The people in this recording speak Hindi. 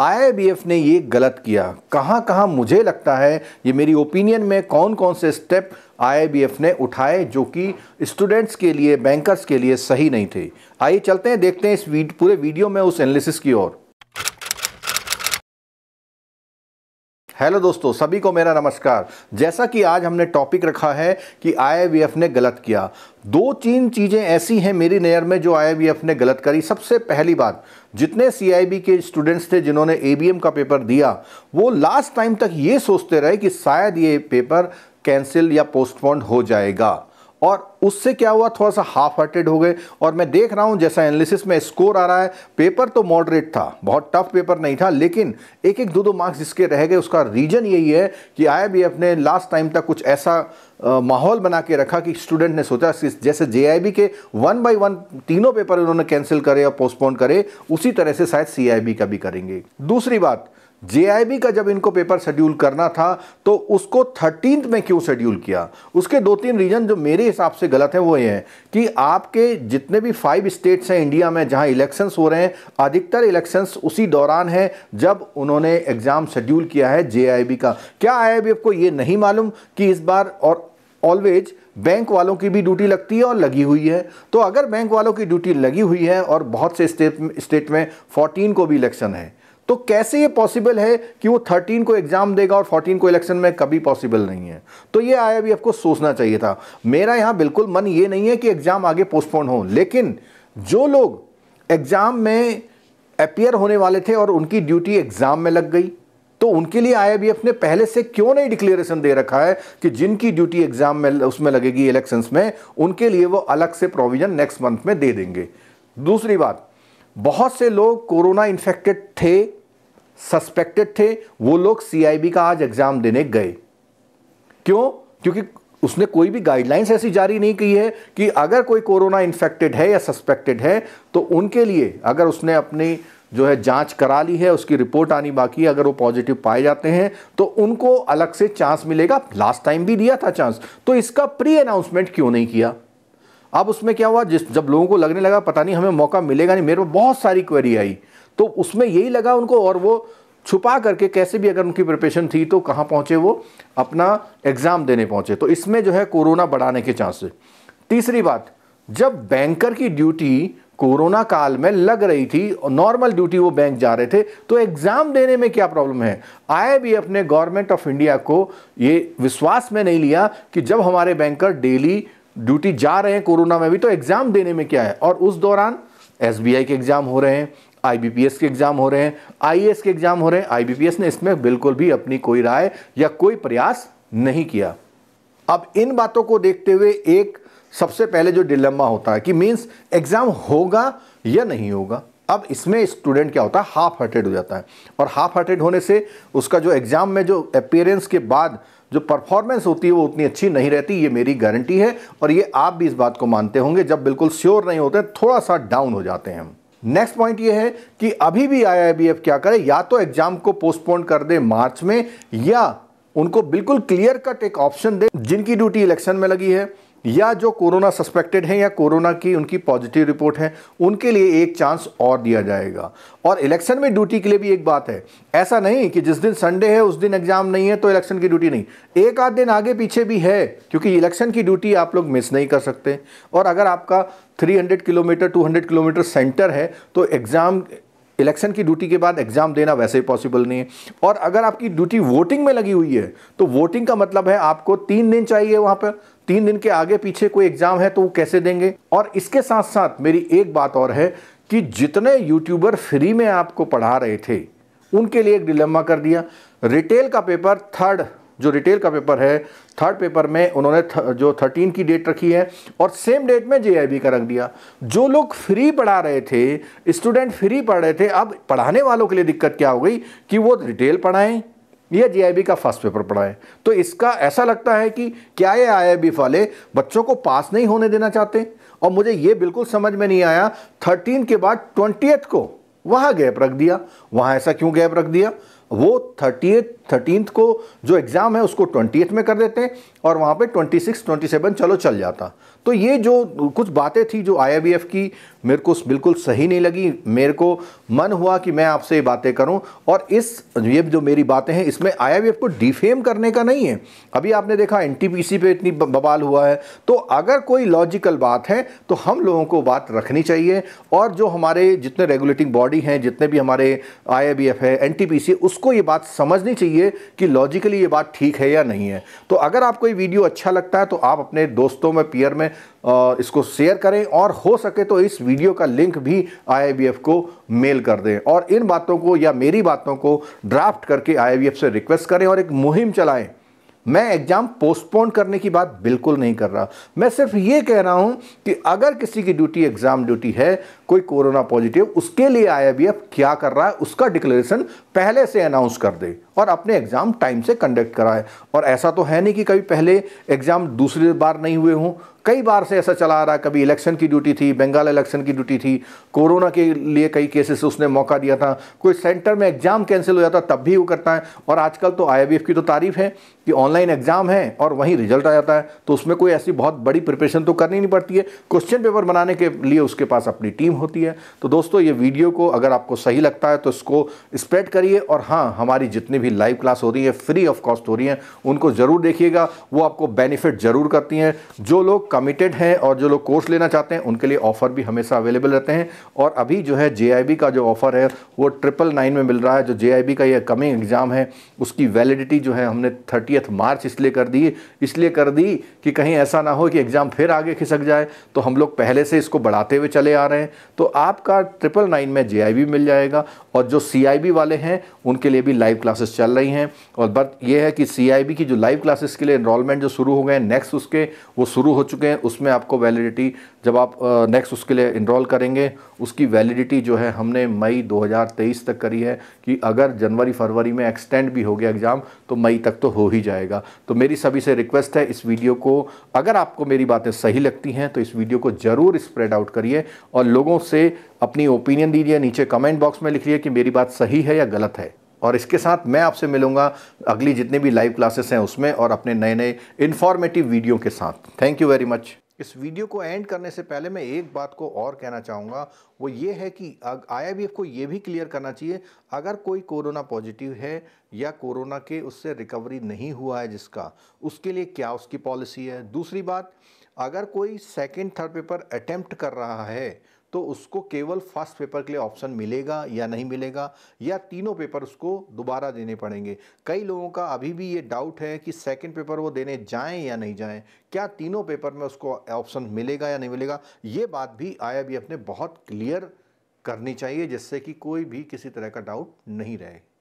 आईआईबीएफ ने ये गलत किया कहाँ कहाँ मुझे लगता है ये मेरी ओपिनियन में कौन कौन से स्टेप आईआईबीएफ ने उठाए जो कि स्टूडेंट्स के लिए बैंकर्स के लिए सही नहीं थे आइए चलते हैं देखते हैं इस वीड, पूरे वीडियो में उस एनालिसिस की ओर हेलो दोस्तों सभी को मेरा नमस्कार जैसा कि आज हमने टॉपिक रखा है कि आईआईबीएफ ने गलत किया दो तीन चीज़ें ऐसी हैं मेरी नज़र में जो आईआईबीएफ ने गलत करी सबसे पहली बात जितने सीआईबी के स्टूडेंट्स थे जिन्होंने एबीएम का पेपर दिया वो लास्ट टाइम तक ये सोचते रहे कि शायद ये पेपर कैंसिल या पोस्टपोन्ड हो जाएगा और उससे क्या हुआ थोड़ा सा हाफ हार्टेड हो गए और मैं देख रहा हूं जैसा एनालिसिस में स्कोर आ रहा है पेपर तो मॉडरेट था बहुत टफ पेपर नहीं था लेकिन एक एक दो दो मार्क्स जिसके रह गए उसका रीजन यही है कि आई ने लास्ट टाइम तक कुछ ऐसा माहौल बना के रखा कि स्टूडेंट ने सोचा जैसे जेआईबी के वन बाई वन तीनों पेपर उन्होंने कैंसिल करे और पोस्टपोन करे उसी तरह से शायद सीआईबी का भी करेंगे दूसरी बात जे का जब इनको पेपर शेड्यूल करना था तो उसको थर्टीन में क्यों शेड्यूल किया उसके दो तीन रीजन जो मेरे हिसाब से गलत है वो ये है कि आपके जितने भी फाइव स्टेट्स हैं इंडिया में जहां इलेक्शंस हो रहे हैं अधिकतर इलेक्शंस उसी दौरान है जब उन्होंने एग्ज़ाम शेड्यूल किया है जे का क्या आई को ये नहीं मालूम कि इस बार और ऑलवेज बैंक वालों की भी ड्यूटी लगती है और लगी हुई है तो अगर बैंक वालों की ड्यूटी लगी हुई है और बहुत से स्टेट स्टेट में 14 को भी इलेक्शन है तो कैसे ये पॉसिबल है कि वो 13 को एग्ज़ाम देगा और 14 को इलेक्शन में कभी पॉसिबल नहीं है तो ये आया भी आपको सोचना चाहिए था मेरा यहाँ बिल्कुल मन ये नहीं है कि एग्ज़ाम आगे पोस्टपोन हो लेकिन जो लोग एग्ज़ाम में अपियर होने वाले थे और उनकी ड्यूटी एग्ज़ाम में लग गई तो उनके लिए आईआईबीएफ ने पहले से क्यों नहीं डिक्लेरेशन दे रखा है कि जिनकी ड्यूटी एग्जाम में उसमें लगेगी इलेक्शंस में उनके लिए वो अलग से प्रोविजन नेक्स्ट मंथ में दे देंगे दूसरी बात बहुत से लोग कोरोना इन्फेक्टेड थे सस्पेक्टेड थे वो लोग सीआईबी का आज एग्ज़ाम देने गए क्यों क्योंकि उसने कोई भी गाइडलाइंस ऐसी जारी नहीं की है कि अगर कोई कोरोना इन्फेक्टेड है या सस्पेक्टेड है तो उनके लिए अगर उसने अपनी जो है जांच करा ली है उसकी रिपोर्ट आनी बाकी है अगर वो पॉजिटिव पाए जाते हैं तो उनको अलग से चांस मिलेगा लास्ट टाइम भी दिया था चांस तो इसका प्री अनाउंसमेंट क्यों नहीं किया अब उसमें क्या हुआ जिस जब लोगों को लगने लगा पता नहीं हमें मौका मिलेगा नहीं मेरे पर बहुत सारी क्वेरी आई तो उसमें यही लगा उनको और वो छुपा करके कैसे भी अगर उनकी प्रिपरेशन थी तो कहाँ पहुँचे वो अपना एग्ज़ाम देने पहुँचे तो इसमें जो है कोरोना बढ़ाने के चांसेस तीसरी बात जब बैंकर की ड्यूटी कोरोना काल में लग रही थी नॉर्मल ड्यूटी वो बैंक जा रहे थे तो एग्ज़ाम देने में क्या प्रॉब्लम है आए भी अपने गवर्नमेंट ऑफ इंडिया को ये विश्वास में नहीं लिया कि जब हमारे बैंकर डेली ड्यूटी जा रहे हैं कोरोना में भी तो एग्ज़ाम देने में क्या है और उस दौरान एस के एग्ज़ाम हो रहे हैं आईबीपीएस के एग्जाम हो रहे हैं आईएएस के एग्जाम हो रहे हैं आईबीपीएस ने इसमें बिल्कुल भी अपनी कोई राय या कोई प्रयास नहीं किया अब इन बातों को देखते हुए एक सबसे पहले जो डिलम्बा होता है कि मीन्स एग्जाम होगा या नहीं होगा अब इसमें स्टूडेंट क्या होता है हाफ हार्टेड हो जाता है और हाफ हार्टेड होने से उसका जो एग्ज़ाम में जो अपेयरेंस के बाद जो परफॉर्मेंस होती है वो उतनी अच्छी नहीं रहती ये मेरी गारंटी है और ये आप भी इस बात को मानते होंगे जब बिल्कुल श्योर नहीं होते थोड़ा सा डाउन हो जाते हैं हम नेक्स्ट पॉइंट ये है कि अभी भी आईआईबीएफ क्या करे या तो एग्जाम को पोस्टपोन कर दे मार्च में या उनको बिल्कुल क्लियर कट एक ऑप्शन दे जिनकी ड्यूटी इलेक्शन में लगी है या जो कोरोना सस्पेक्टेड हैं या कोरोना की उनकी पॉजिटिव रिपोर्ट है उनके लिए एक चांस और दिया जाएगा और इलेक्शन में ड्यूटी के लिए भी एक बात है ऐसा नहीं कि जिस दिन संडे है उस दिन एग्जाम नहीं है तो इलेक्शन की ड्यूटी नहीं एक आध दिन आगे पीछे भी है क्योंकि इलेक्शन की ड्यूटी आप लोग मिस नहीं कर सकते और अगर आपका 300 किलोमीटर 200 किलोमीटर सेंटर है तो एग्ज़ाम इलेक्शन की ड्यूटी के बाद एग्ज़ाम देना वैसे ही पॉसिबल नहीं है और अगर आपकी ड्यूटी वोटिंग में लगी हुई है तो वोटिंग का मतलब है आपको तीन दिन चाहिए वहां पर तीन दिन के आगे पीछे कोई एग्ज़ाम है तो वो कैसे देंगे और इसके साथ साथ मेरी एक बात और है कि जितने यूट्यूबर फ्री में आपको पढ़ा रहे थे उनके लिए एक डिलेमा कर दिया रिटेल का पेपर थर्ड जो रिटेल का पेपर है थर्ड पेपर में उन्होंने थ, जो थर्टीन की डेट रखी है और सेम डेट में जे का रख दिया जो लोग फ्री पढ़ा रहे थे स्टूडेंट फ्री पढ़ रहे थे अब पढ़ाने वालों के लिए दिक्कत क्या हो गई कि वो रिटेल पढ़ाएँ या जीआईबी का फर्स्ट पेपर पढ़ाएं तो इसका ऐसा लगता है कि क्या ये आई वाले बच्चों को पास नहीं होने देना चाहते और मुझे ये बिल्कुल समझ में नहीं आया थर्टीन के बाद ट्वेंटी को वहाँ गैप रख दिया वहाँ ऐसा क्यों गैप रख दिया वो थर्टीथ थर्टीनथ को जो एग्ज़ाम है उसको ट्वेंटी में कर देते और वहाँ पे ट्वेंटी सिक्स ट्वेंटी सेवन चलो चल जाता तो ये जो कुछ बातें थी जो आई की मेरे को बिल्कुल सही नहीं लगी मेरे को मन हुआ कि मैं आपसे ये बातें करूं और इस ये जो मेरी बातें हैं इसमें आई को डिफेम करने का नहीं है अभी आपने देखा एन पे इतनी बवाल हुआ है तो अगर कोई लॉजिकल बात है तो हम लोगों को बात रखनी चाहिए और जो हमारे जितने रेगुलेटिंग बॉडी हैं जितने भी हमारे आई है एन उसको ये बात समझनी चाहिए करिए कि लॉजिकली ये बात ठीक है या नहीं है तो अगर आपको ये वीडियो अच्छा लगता है तो आप अपने दोस्तों में पियर में इसको शेयर करें और हो सके तो इस वीडियो का लिंक भी आई को मेल कर दें और इन बातों को या मेरी बातों को ड्राफ्ट करके आई से रिक्वेस्ट करें और एक मुहिम चलाएँ मैं एग्ज़ाम पोस्टपोन करने की बात बिल्कुल नहीं कर रहा मैं सिर्फ ये कह रहा हूँ कि अगर किसी की ड्यूटी एग्ज़ाम ड्यूटी है कोई कोरोना पॉजिटिव उसके लिए आईआईबीएफ क्या कर रहा है उसका डिक्लेरेशन पहले से अनाउंस कर दे और अपने एग्ज़ाम टाइम से कंडक्ट कराए और ऐसा तो है नहीं कि कभी पहले एग्ज़ाम दूसरी बार नहीं हुए हों कई बार से ऐसा चला आ रहा है कभी इलेक्शन की ड्यूटी थी बंगाल इलेक्शन की ड्यूटी थी कोरोना के लिए कई केसेस उसने मौका दिया था कोई सेंटर में एग्ज़ाम कैंसिल हो जाता तब भी वो करता है और आजकल तो आई की तो तारीफ़ है कि ऑनलाइन एग्ज़ाम है और वहीं रिजल्ट आ जाता है तो उसमें कोई ऐसी बहुत बड़ी प्रिपरेशन तो करनी नहीं पड़ती है क्वेश्चन पेपर बनाने के लिए उसके पास अपनी टीम होती है तो दोस्तों ये वीडियो को अगर आपको सही लगता है तो इसको स्प्रेड करिए और हाँ हमारी जितनी भी लाइव क्लास हो रही है फ्री ऑफ कॉस्ट हो रही हैं उनको ज़रूर देखिएगा वो आपको बेनिफिट ज़रूर करती हैं जो लोग कमिटेड हैं और जो लोग कोर्स लेना चाहते हैं उनके लिए ऑफ़र भी हमेशा अवेलेबल रहते हैं और अभी जो है जे का जो ऑफ़र है वो ट्रिपल नाइन में मिल रहा है जो जे का यह कमिंग एग्ज़ाम है उसकी वैलिडिटी जो है हमने थर्टियथ मार्च इसलिए कर दी इसलिए कर दी कि कहीं ऐसा ना हो कि एग्ज़ाम फिर आगे खिसक जाए तो हम लोग पहले से इसको बढ़ाते हुए चले आ रहे हैं तो आपका ट्रिपल नाइन में जे मिल जाएगा और जो सी वाले हैं उनके लिए भी लाइव क्लासेस चल रही हैं और बट ये है कि सी की जो लाइव क्लासेस के लिए इनरोलमेंट जो शुरू हो गए हैं नेक्स्ट उसके वो शुरू हो चुके हैं उसमें आपको वैलिडिटी जब आप नेक्स्ट उसके लिए इनरोल करेंगे उसकी वैलिडिटी जो है हमने मई 2023 तक करी है कि अगर जनवरी फरवरी में एक्सटेंड भी हो गया एग्ज़ाम तो मई तक तो हो ही जाएगा तो मेरी सभी से रिक्वेस्ट है इस वीडियो को अगर आपको मेरी बातें सही लगती हैं तो इस वीडियो को ज़रूर स्प्रेड आउट करिए और लोगों से अपनी ओपिनियन दीजिए नीचे कमेंट बॉक्स में लिखिए कि मेरी बात सही है या गलत है और इसके साथ मैं आपसे मिलूंगा अगली जितने भी लाइव क्लासेस हैं उसमें और अपने नए नए इन्फॉर्मेटिव वीडियो के साथ थैंक यू वेरी मच इस वीडियो को एंड करने से पहले मैं एक बात को और कहना चाहूँगा वो ये है कि आई को ये भी क्लियर करना चाहिए अगर कोई कोरोना पॉजिटिव है या कोरोना के उससे रिकवरी नहीं हुआ है जिसका उसके लिए क्या उसकी पॉलिसी है दूसरी बात अगर कोई सेकेंड थर्ड पेपर अटैम्प्ट कर रहा है तो उसको केवल फर्स्ट पेपर के लिए ऑप्शन मिलेगा या नहीं मिलेगा या तीनों पेपर उसको दोबारा देने पड़ेंगे कई लोगों का अभी भी ये डाउट है कि सेकेंड पेपर वो देने जाएँ या नहीं जाएँ क्या तीनों पेपर में उसको ऑप्शन मिलेगा या नहीं मिलेगा ये बात भी बी एफ ने बहुत क्लियर करनी चाहिए जिससे कि कोई भी किसी तरह का डाउट नहीं रहे